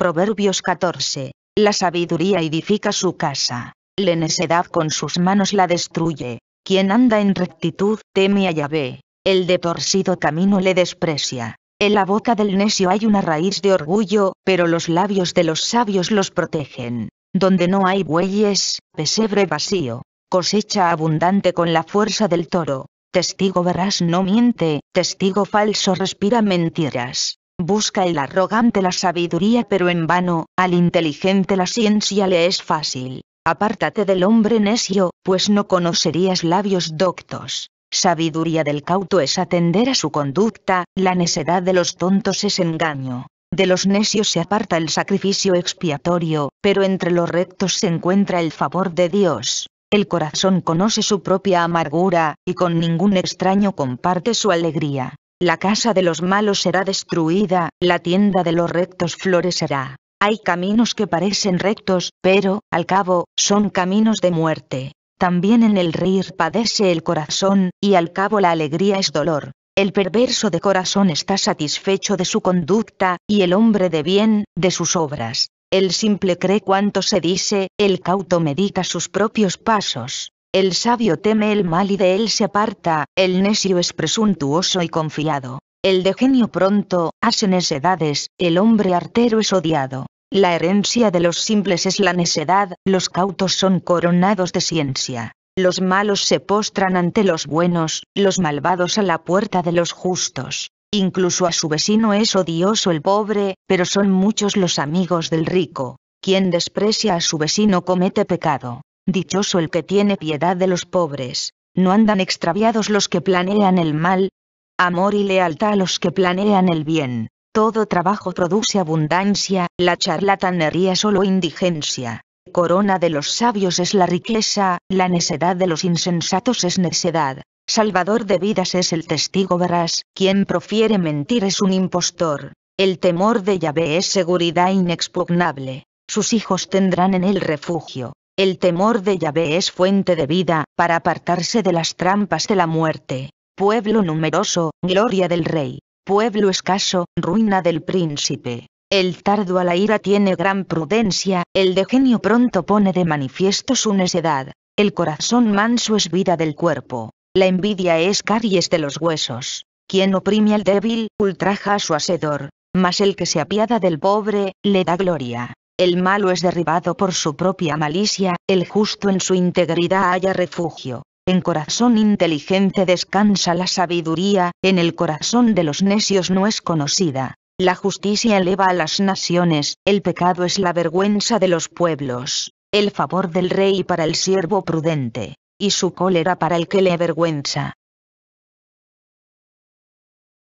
Proverbios 14. La sabiduría edifica su casa, la necedad con sus manos la destruye. Quien anda en rectitud, teme a Yahvé, el de torcido camino le desprecia. En la boca del necio hay una raíz de orgullo, pero los labios de los sabios los protegen. Donde no hay bueyes, pesebre vacío, cosecha abundante con la fuerza del toro. Testigo verás no miente, testigo falso respira mentiras. Busca el arrogante la sabiduría pero en vano, al inteligente la ciencia le es fácil. Apártate del hombre necio, pues no conocerías labios doctos. Sabiduría del cauto es atender a su conducta, la necedad de los tontos es engaño. De los necios se aparta el sacrificio expiatorio, pero entre los rectos se encuentra el favor de Dios. El corazón conoce su propia amargura, y con ningún extraño comparte su alegría. La casa de los malos será destruida, la tienda de los rectos florecerá. Hay caminos que parecen rectos, pero, al cabo, son caminos de muerte. También en el reír padece el corazón, y al cabo la alegría es dolor. El perverso de corazón está satisfecho de su conducta, y el hombre de bien, de sus obras. El simple cree cuanto se dice, el cauto medita sus propios pasos. El sabio teme el mal y de él se aparta, el necio es presuntuoso y confiado. El de genio pronto, hace necedades, el hombre artero es odiado. La herencia de los simples es la necedad, los cautos son coronados de ciencia. Los malos se postran ante los buenos, los malvados a la puerta de los justos. Incluso a su vecino es odioso el pobre, pero son muchos los amigos del rico. Quien desprecia a su vecino comete pecado. Dichoso el que tiene piedad de los pobres, no andan extraviados los que planean el mal. Amor y lealtad a los que planean el bien. Todo trabajo produce abundancia, la charlatanería solo indigencia. Corona de los sabios es la riqueza, la necedad de los insensatos es necedad. Salvador de vidas es el testigo verás. quien profiere mentir es un impostor. El temor de Yahvé es seguridad inexpugnable. Sus hijos tendrán en él refugio. El temor de Yahvé es fuente de vida, para apartarse de las trampas de la muerte. Pueblo numeroso, gloria del rey. Pueblo escaso, ruina del príncipe. El tardo a la ira tiene gran prudencia, el de genio pronto pone de manifiesto su necedad. El corazón manso es vida del cuerpo. La envidia es caries de los huesos. Quien oprime al débil, ultraja a su hacedor. Mas el que se apiada del pobre, le da gloria el malo es derribado por su propia malicia, el justo en su integridad haya refugio. En corazón inteligente descansa la sabiduría, en el corazón de los necios no es conocida. La justicia eleva a las naciones, el pecado es la vergüenza de los pueblos, el favor del rey para el siervo prudente, y su cólera para el que le avergüenza.